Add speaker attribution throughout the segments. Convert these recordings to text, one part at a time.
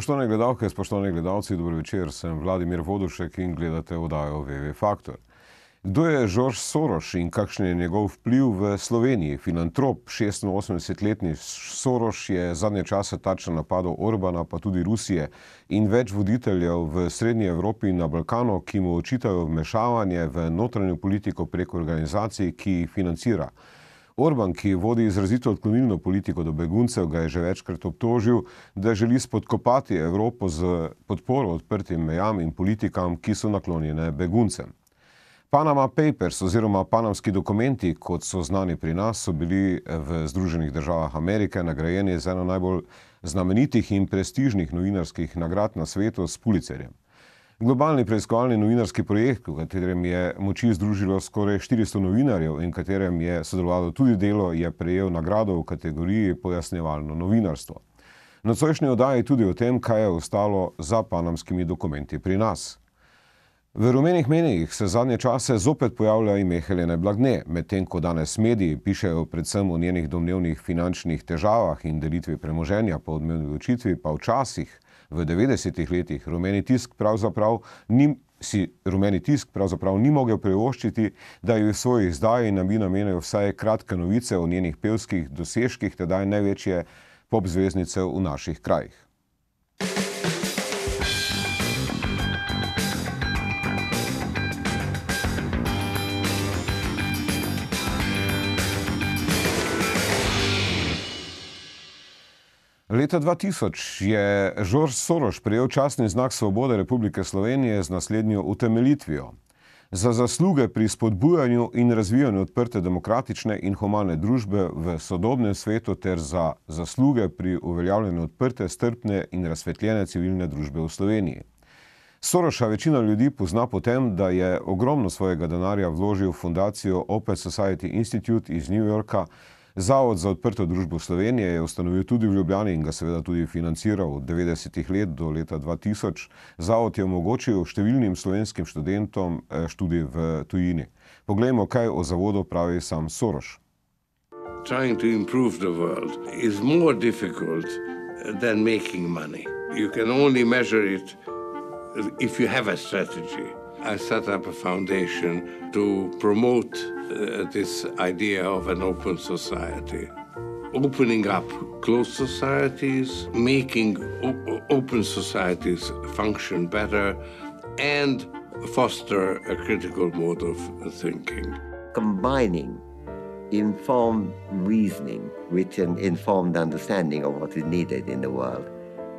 Speaker 1: Spoštovane gledalke, spoštovani gledalci, dobro večer, sem Vladimir Vodušek in gledate oddajo VV Faktor. Kdo je George Soros in kakšen je njegov vpliv v Sloveniji? Filantrop, 86-letni Soros je zadnje čase tačno napadal Orbana, pa tudi Rusije in več voditeljev v Srednji Evropi in na Balkanu, ki mu očitajo vmešavanje v notranjo politiko prek organizacij, ki jih financira. Orban, ki vodi izrazito odklonilno politiko do beguncev, ga je že večkrat obtožil, da želi spodkopati Evropo z podporo odprtim mejam in politikam, ki so naklonjene beguncem. Panama Papers oziroma panamski dokumenti, kot so znani pri nas, so bili v Združenih državah Amerike nagrajeni z eno najbolj znamenitih in prestižnih novinarskih nagrad na svetu s Pulicerjem. Globalni preiskovalni novinarski projekt, v katerem je moči združilo skoraj 400 novinarjev in v katerem je sodelovalo tudi delo, je prejel nagrado v kategoriji pojasnevalno novinarstvo. Nocojšnji oddaji tudi o tem, kaj je ostalo za panamskimi dokumenti pri nas. V rumenih menijih se zadnje čase zopet pojavlja ime Helene Blagne, medtem ko danes mediji pišejo predvsem o njenih domnevnih finančnih težavah in delitvi premoženja po odmevni odločitvi, pa včasih v 90-ih letih rumeni tisk pravzaprav ni si rumeni tisk pravzaprav ni mogel prevoščiti, da ji v svoji izdaji na mi namenajo vsaj kratke novice o njenih pevskih dosežkih, tedaj največje pop zvezdnice v naših krajih. Leta 2000 je Žorž Soroš prejel časni znak Svobode Republike Slovenije z naslednjo utemeljitvijo. Za zasluge pri spodbujanju in razvijanju odprte demokratične in humane družbe v sodobnem svetu ter za zasluge pri uveljavljanju odprte, strpne in razsvetljene civilne družbe v Sloveniji. Soroša večina ljudi pozna potem, da je ogromno svojega denarja vložil v fundacijo Open Society Institute iz New Yorka, Zavod za odprto družbo Slovenije je ustanovil tudi v Ljubljani in ga seveda tudi financiral od 90-ih let do leta 2000. Zavod je omogočil številnim slovenskim študentom eh, študi v tujini. Poglejmo, kaj o zavodu pravi sam Soroš.
Speaker 2: Trying to improve the world is more difficult eh, than making money. You can only measure it eh, if you have a strategy. I set up a foundation to promote uh, this idea of an open society. Opening up closed societies, making open societies function better, and foster a critical mode of thinking. Combining informed
Speaker 1: reasoning with an informed understanding of what is needed in the world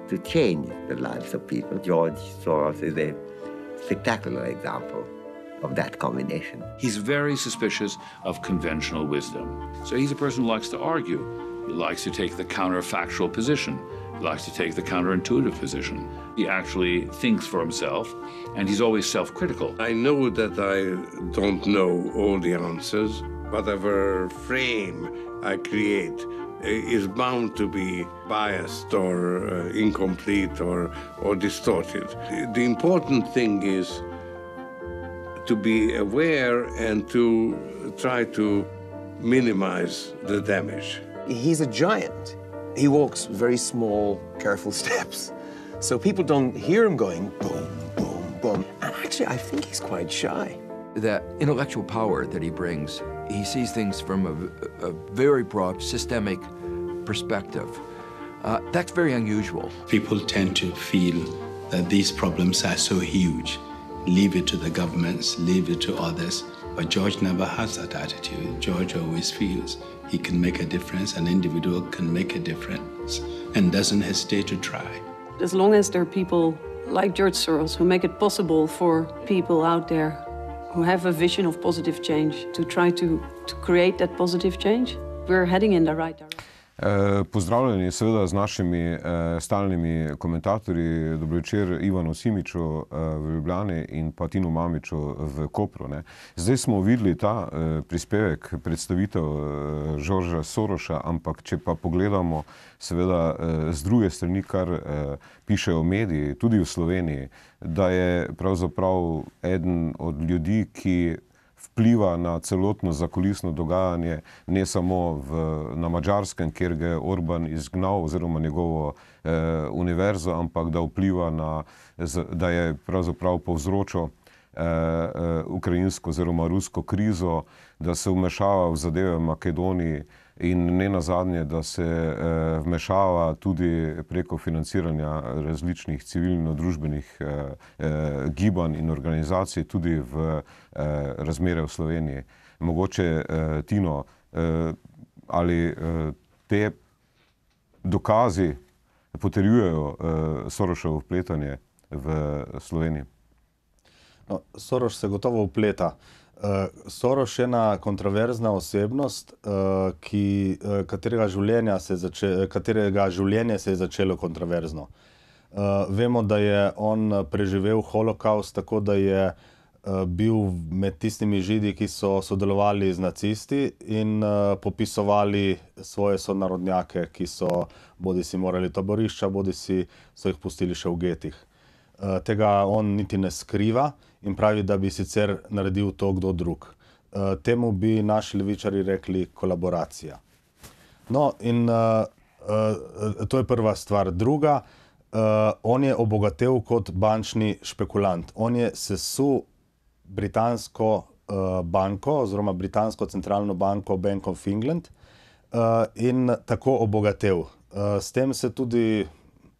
Speaker 1: to change the lives of people. George Soros is a spectacular example of that combination. He's very suspicious of conventional wisdom. So he's a person who likes to argue. He likes to take the counterfactual position. He likes to take the
Speaker 2: counterintuitive position. He actually thinks for himself, and he's always self critical. I know that I don't know all the answers. Whatever frame I create, eh, is bound to be biased or uh, incomplete or, or distorted. The important thing is to be aware and to try to minimize the damage. He's a giant. He walks very small, careful steps.
Speaker 3: So people don't hear him going boom, boom, boom. And actually, I think he's quite shy. That intellectual power that he brings, he sees things from a, a very broad, systemic perspective. Uh, that's very unusual. People tend to feel that these problems are so huge leave it to the governments, leave it to others. But George never has that attitude. George always feels he can make a difference, an individual can make a difference, and doesn't hesitate to try. As long as there are people like George Soros who make it possible for people out there who have a vision of positive change to try to, to create that positive change, we're heading in the right direction.
Speaker 1: Eh, pozdravljeni, seveda, z našimi eh, stalnimi komentatorji. Dobro večer, Ivano Simiču eh, v Ljubljani in pa Tino Mamiču v Kopru. Ne. Zdaj smo videli ta prispevek, predstavitev Žorža Soroša, ampak če pa pogledamo, seveda, z druge strani, kar pišejo mediji, tudi v Sloveniji, da je pravzaprav eden od ljudi, ki vpliva na celotno zakulisno dogajanje, ne samo v, na Mačarskem, kjer ga je Orban izgnal oziroma njegovo eh, univerzo, ampak da vpliva na, da je pravzaprav povzročil eh, eh, ukrajinsko oziroma rusko krizo, da se vmešava v zadeve v Makedoniji in ne na zadnje, da se eh, vmešava tudi preko financiranja različnih civilno-družbenih eh, eh, gibanj in organizacij tudi v razmere v Sloveniji. Mogoče, Tino, ali te dokazi poterjujejo Sorošev vpletanje v Sloveniji?
Speaker 4: No, Soroš se gotovo vpleta. Uh, eh, Soroš je ena kontroverzna osebnost, uh, ki, uh, katerega, se začel, katerega življenje se je začelo kontroverzno. Uh, vemo, da je on preživel holokaust, tako da je uh, bil med tistimi židi, ki so sodelovali z nacisti in uh, popisovali svoje sonarodnjake, ki so bodi si morali taborišča, bodi si so jih pustili še v getih. Uh, tega on niti ne skriva. Uh, in pravi, da bi sicer naredil to kdo drug. Uh, temu bi naši levičari rekli kolaboracija. No, in uh, uh, to je prva stvar. Druga, uh, on je obogatev kot bančni špekulant. On je sesul britansko uh, banko, oziroma britansko centralno banko Bank of England uh, in tako obogatev. Uh, s tem se tudi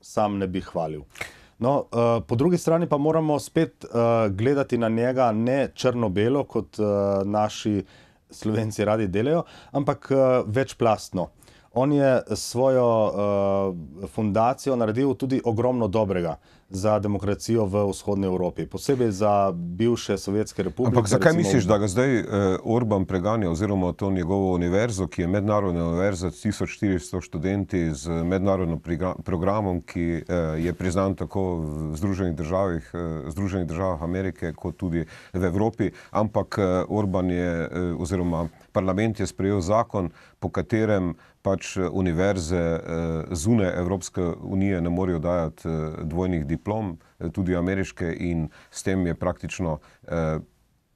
Speaker 4: sam ne bi hvalil. Uh, No, uh, po drugi strani pa moramo spet uh, gledati na njega ne črno-belo, kot uh, naši slovenci radi delajo, ampak uh, večplastno. On je svojo uh, fundacijo naredil tudi ogromno dobrega za demokracijo v vzhodnji Evropi, posebej za bivše sovjetske republike. Ampak zakaj recimo, misliš, da
Speaker 1: ga zdaj uh, Orban preganja oziroma to njegovo univerzo, ki je mednarodna univerza s 1400 študenti z mednarodnim programom, ki uh, je priznan tako v Združenih državah, uh, Združenih državah Amerike kot tudi v Evropi, ampak uh, Orban je uh, oziroma parlament je sprejel zakon, po katerem uh, pač eh, univerze eh, zune Evropske unije ne morejo dajati eh, dvojnih diplom, tudi ameriške, in s tem je praktično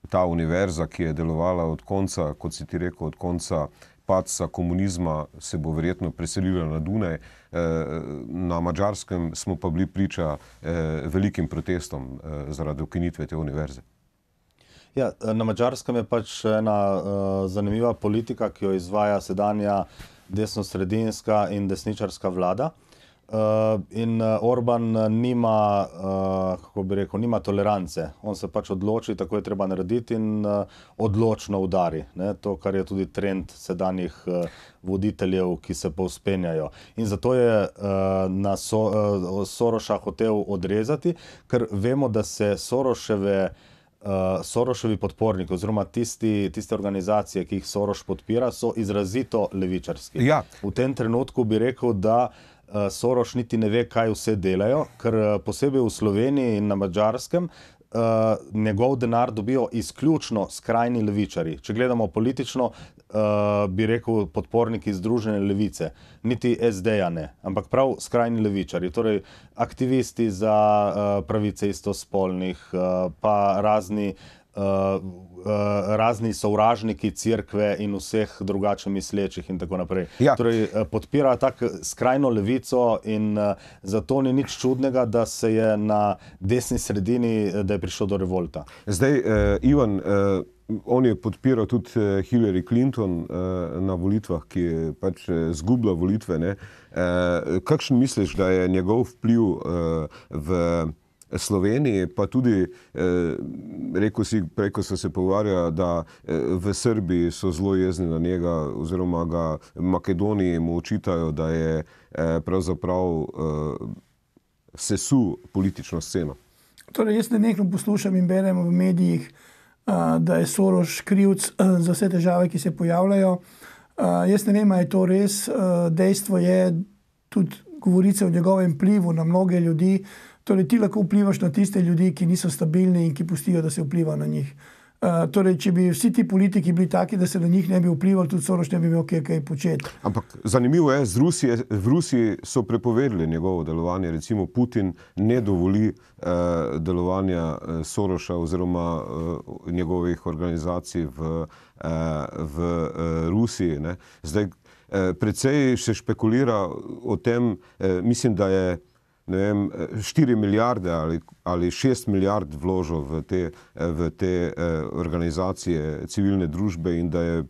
Speaker 1: ta univerza, ki je delovala od konca, kot si ti rekel, od konca padca komunizma, se bo verjetno preselila na Dunaj. Na Mačarskem smo pa bili priča velikim protestom zaradi ukinitve te univerze.
Speaker 4: Ja, na Mačarskem je pač ena uh, zanimiva politika, ki jo izvaja sedanja uh, desno-sredinska in desničarska vlada. Eh, in eh, Orban eh, nima, kako bi rekel, nima tolerance. On se pač odloči, tako je treba narediti, in odločno udari. Ne? To, kar je tudi trend sedanjih voditeljev, ki se povspenjajo. In zato je na Soroša hotel odrezati, ker vemo, da se Soroševe uh, eh, Sorosovi podporniki, oziroma tisti, tiste organizacije, ki jih Soros podpira, so izrazito levičarski. Ja. V tem trenutku bi rekel, da uh, eh, Soros niti ne ve, kaj vse delajo, ker uh, eh, posebej v Sloveniji in na Mačarskem uh, njegov denar dobijo izključno skrajni levičari. Če gledamo politično, uh, bi rekel podporniki Združene levice, niti SD-ja ne, ampak prav skrajni levičari, torej aktivisti za uh, pravice istospolnih, uh, pa razni uh, Eh, razni sovražniki crkve in vseh drugačnih mislečih, in tako naprej. Ja. Torej, eh, podpira tako skrajno levico, in eh, zato ni nič čudnega,
Speaker 1: da se je na desni sredini, da je prišlo do revolta. Zdaj, uh, Ivan. Uh... On je podpiral tudi Hillary Clinton na volitvah, ki je pač zgubila volitve. Ne? Kakšen misliš, da je njegov vpliv v? Sloveniji, pa tudi, eh, rekel si, preko so se pogovarjali, da eh, v Srbiji so zelo jezni na njega, oziroma ga Makedoniji mu očitajo, da je eh, pravzaprav sesu politično sceno.
Speaker 2: Torej, jaz ne nekaj poslušam in berem v medijih, da je Soroš krivc za vse težave, ki se pojavljajo. Jaz ne vem, ali je to res. Dejstvo je tudi govorice o njegovem plivu na mnoge ljudi, Torej, ti lahko vplivaš na tiste ljudi, ki niso stabilni in ki pustijo, da se vpliva na njih. Uh, torej, če bi vsi ti politiki bili taki, da se na njih ne bi vplivali, tudi Soros ne bi imel kaj, kaj početi.
Speaker 1: Ampak zanimivo je, Rusije, v Rusiji so prepovedali njegovo delovanje. Recimo Putin ne dovoli uh, delovanja eh, Soroša oziroma uh, njegovih organizacij v, uh, v uh, Rusiji. Ne? Zdaj, uh, predvsej se špekulira o tem, uh, mislim, da je vem, 4 milijarde ali, ali 6 milijard vložil v te, v te eh, organizacije civilne družbe in da je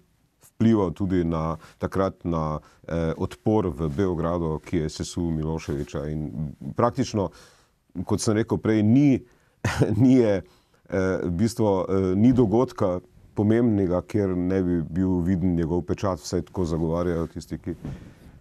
Speaker 1: vplival tudi na takrat na eh, odpor v Beogradu, ki je sesul Miloševiča. In praktično, kot sem rekel prej, ni, ni, je, eh, v bistvu, ni dogodka. Pomembnega, ker ne bi bil viden njegov pečat, vse tako zagovarjajo tisti, ki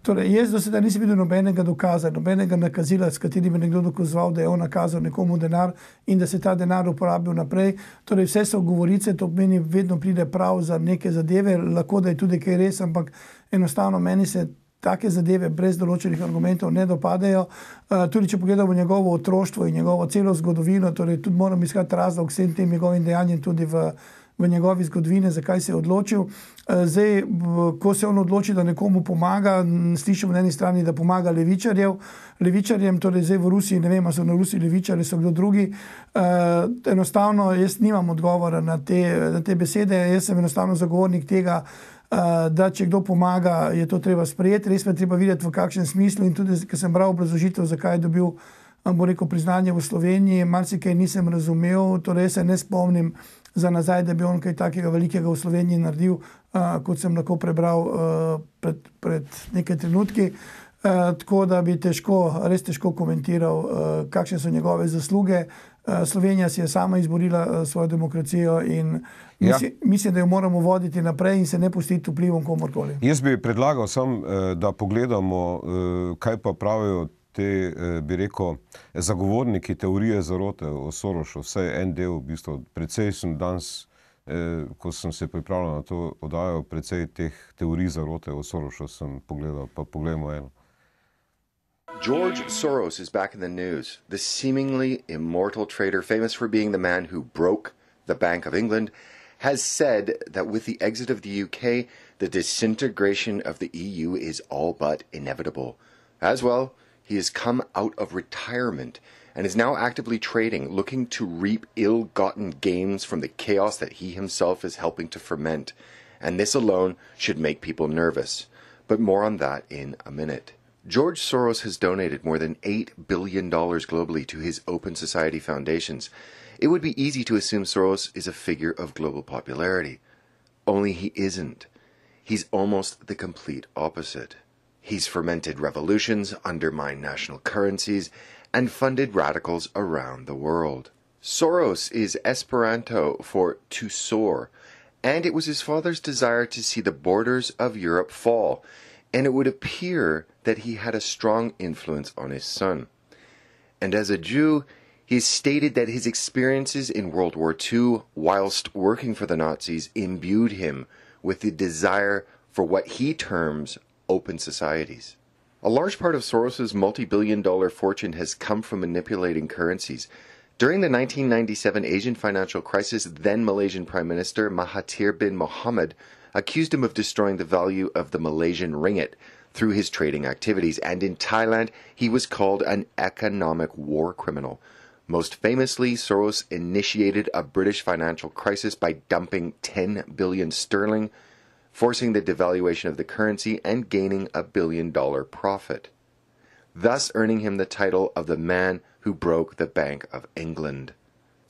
Speaker 2: Torej, jaz do sedaj nisem videl nobenega dokaza, nobenega nakazila, s katerim bi nekdo dokazoval, da je on nakazal nekomu denar in da se ta denar uporabil naprej. Torej, vse so govorice, to meni vedno pride prav za neke zadeve, lahko da je tudi kaj res, ampak enostavno meni se. Take zadeve brez določenih argumentov ne dopadajo. Eh, tudi če pogledamo njegovo otroštvo in njegovo celo zgodovino, torej tudi moramo iskati razlog vsem tem njegovim dejanjem, tudi v v njegovi zgodovini, zakaj se je odločil. Eh, zdaj, ko se on odloči, da nekomu pomaga, slišimo na eni strani, da pomaga levičarjem, torej zdaj v Rusiji, ne vem, ali so na Rusiji levičari, so kdo drugi. Eh, enostavno, jaz nimam odgovora na te, na te besede, jaz sem enostavno zagovornik tega. Eh, da, če kdo pomaga, je to treba sprejeti, res pa je treba videti, v kakšnem smislu. In tudi, ker sem bral obrazložitev, zakaj je dobil rekel, priznanje v Sloveniji, marsikaj nisem razumel, torej se ne spomnim, za nazaj, da bi on kaj takega velikega v Sloveniji naredil, uh, kot sem lahko prebral uh, pred, pred nekaj trenutki. Uh, tako da bi težko, res težko komentiral, uh, kakšne so njegove zasluge. Uh, Slovenija si je sama izborila uh, svojo demokracijo in ja. misli, mislim, da jo moramo voditi naprej in se ne pustiti vplivom komorkoli.
Speaker 1: Jaz bi predlagal, sam, uh, eh, da pogledamo, uh, kaj pa pravijo te, bi rekel, zagovorniki teorije zarote o Sorošu, en del, v bistvu, sem danes, ko sem se pripravljal na to oddajo, teh teorij zarote o Sorošu sem pogledal, pa
Speaker 3: eno. George Soros is back in the news, the seemingly immortal trader famous for being the man who broke the Bank of England has said that with the exit of the UK, the disintegration of the EU is all but inevitable. As well, he has come out of retirement and is now actively trading, looking to reap ill gotten gains from the chaos that he himself is helping to ferment. And this alone should make people nervous. But more on that in a minute. George Soros has donated more than $8 billion globally to his open society foundations. It would be easy to assume Soros is a figure of global popularity. Only he isn't. He's almost the complete opposite. He's fermented revolutions, undermined national currencies, and funded radicals around the world. Soros is Esperanto for to soar, and it was his father's desire to see the borders of Europe fall, and it would appear that he had a strong influence on his son. And as a Jew, he has stated that his experiences in World War II, whilst working for the Nazis, imbued him with the desire for what he terms open societies. A large part of Soros's multi-billion dollar fortune has come from manipulating currencies. During the 1997 Asian financial crisis, then Malaysian Prime Minister Mahathir bin Mohamad accused him of destroying the value of the Malaysian ringgit through his trading activities, and in Thailand, he was called an economic war criminal. Most famously, Soros initiated a British financial crisis by dumping 10 billion sterling forcing the devaluation of the currency and gaining a billion dollar profit, thus earning him the title of the man who broke the Bank of England.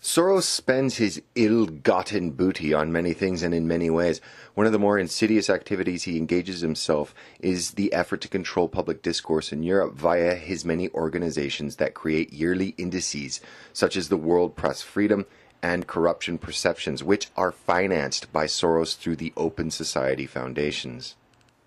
Speaker 3: Soros spends his ill gotten booty on many things and in many ways. One of the more insidious activities he engages himself is the effort to control public discourse in Europe via his many organizations that create yearly indices, such as the World Press Freedom and corruption perceptions, which are financed by Soros through the Open Society foundations.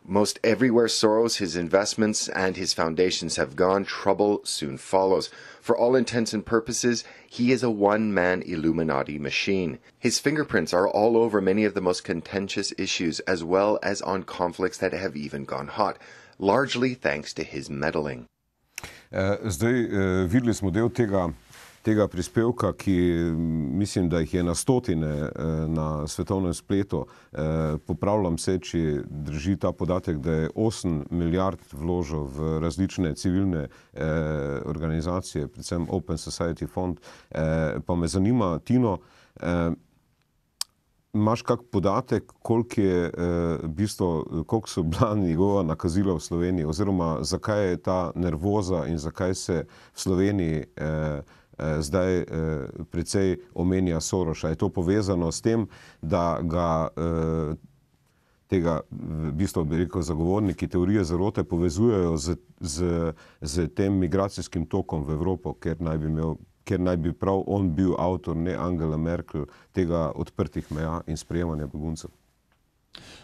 Speaker 3: Most everywhere Soros, his investments, and his foundations have gone, trouble soon follows. For all intents and purposes, he is a one man Illuminati machine. His fingerprints are all over many of the most contentious issues, as well as on conflicts that have even gone hot, largely thanks to his meddling.
Speaker 1: Eh, zdaj eh, videli tega prispevka, ki mislim, da jih je na stotine eh, na svetovnem spletu. Eh, popravljam se, če drži ta podatek, da je 8 milijard vložil v različne civilne eh, organizacije, predvsem Open Society Fund. Pa me zanima, Tino, imaš kak podatek, koliko, je, bistvo, koliko so bila njegova nakazila v Sloveniji, oziroma zakaj je ta nervoza in zakaj se v Sloveniji. Eh, zdaj eh, precej omenja Soroša. Je to povezano s tem, da ga eh, tega, v bistvu bi rekel, zagovorniki teorije zarote povezujejo z, z, z tem migracijskim tokom v Evropo, ker naj bi imel ker naj bi prav on bil avtor, ne Angela Merkel, tega odprtih meja in sprejemanja beguncev.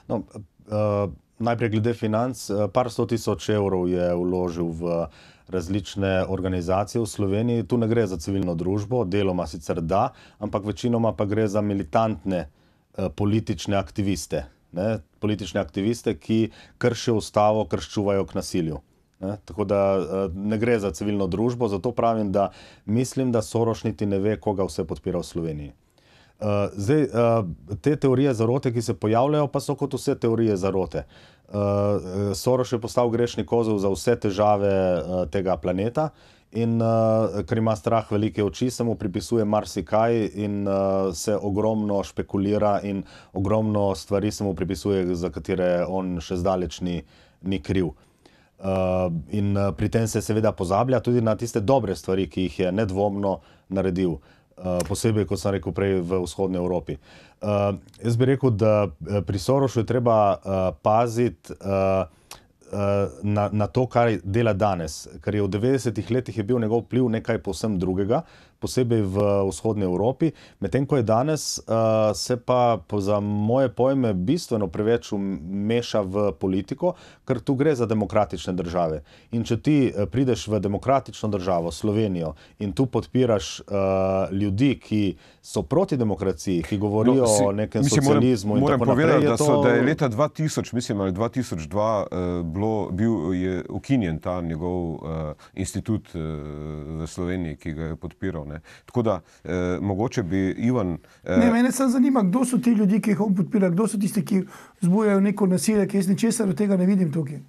Speaker 1: No, uh, najprej glede financ,
Speaker 4: par sto tisoč evrov je vložil v uh, različne organizacije v Sloveniji. Tu ne gre za civilno družbo, deloma sicer da, ampak večinoma pa gre za militantne eh, politične aktiviste. Ne, politične aktiviste, ki kršijo ustavo, krščuvajo k nasilju. Ne, tako da eh, ne gre za civilno družbo, zato pravim, da mislim, da Soroš niti ne ve, koga vse podpira v Sloveniji. Eh, zdaj, te teorije zarote, ki se pojavljajo, pa so kot vse teorije zarote uh, eh, Soros je postal grešni kozel za vse težave uh, tega planeta. In uh, ker ima strah velike oči, se mu pripisuje marsikaj, in uh, se ogromno špekulira, in ogromno stvari se mu pripisuje, za katere on še zdaleč ni, ni kriv. Uh, in uh, pri tem se seveda pozablja tudi na tiste dobre stvari, ki jih je nedvomno naredil. Uh, Eh, posebej, kot sem rekel prej, v vzhodni Evropi. Uh, jaz bi rekel, da eh, pri Sorošu je treba uh, paziti uh, uh, na, na to, kar dela danes, ker je v 90-ih letih bil njegov vpliv nekaj povsem drugega posebej v vzhodnji Evropi, medtem ko je danes, uh, se pa za moje pojme bistveno preveč umeša v politiko, ker tu gre za demokratične države. In če ti eh, prideš v demokratično državo, Slovenijo, in tu podpiraš uh, ljudi, ki so proti demokraciji, ki govorijo no, si, o nekem mislim, socializmu, moram, moram povedati, naprej, da, so, to... da je
Speaker 1: leta 2000, mislim, ali 2002, uh, bilo, bil ukinjen ta njegov uh, institut uh, v Sloveniji, ki ga je podpiral. Ne? Tako da eh, mogoče bi Ivan. Eh... Ne, mene samo
Speaker 2: zanima, kdo so ti ljudje, ki jih on podpira, kdo so tisti, ki vzbujajo neko nasilje, ki jaz ničesar od tega ne vidim tukaj.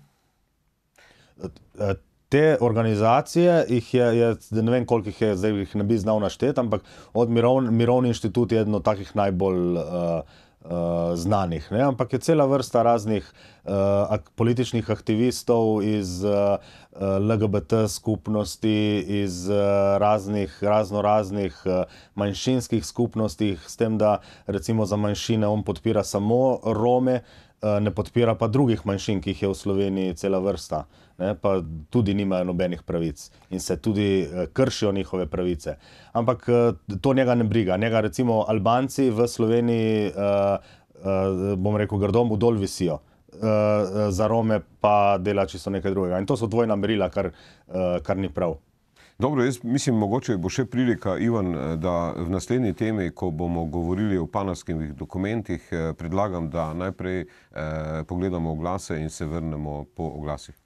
Speaker 4: Eh, te organizacije, je, je, ne vem koliko jih je, zdaj jih ne bi znal našteti, ampak od Mirovnega inštituta je eden od takih najbolj. Eh, uh, znanih. Ne? Ampak je cela vrsta raznih uh, ak političnih aktivistov iz uh, eh, LGBT skupnosti, iz uh, raznih, razno raznih uh, manjšinskih skupnosti, s tem, da recimo za manjšine on podpira samo Rome. Uh, Eh, ne podpira pa drugih manjšin, ki jih je v Sloveniji cela vrsta, ne, pa tudi nimajo nobenih pravic in se tudi eh, kršijo njihove pravice. Ampak eh, to njega ne briga. Njega recimo Albanci v Sloveniji, bom rekel, grdom v dol visijo. Za Rome
Speaker 1: pa dela čisto nekaj drugega. In to so dvojna merila, kar, kar ni prav. Dobro, jaz mislim, mogoče bo še prilika, Ivan, eh, da v naslednji temi, ko bomo govorili o panamskih dokumentih, eh, predlagam, da najprej eh, pogledamo oglase in se vrnemo po oglasih.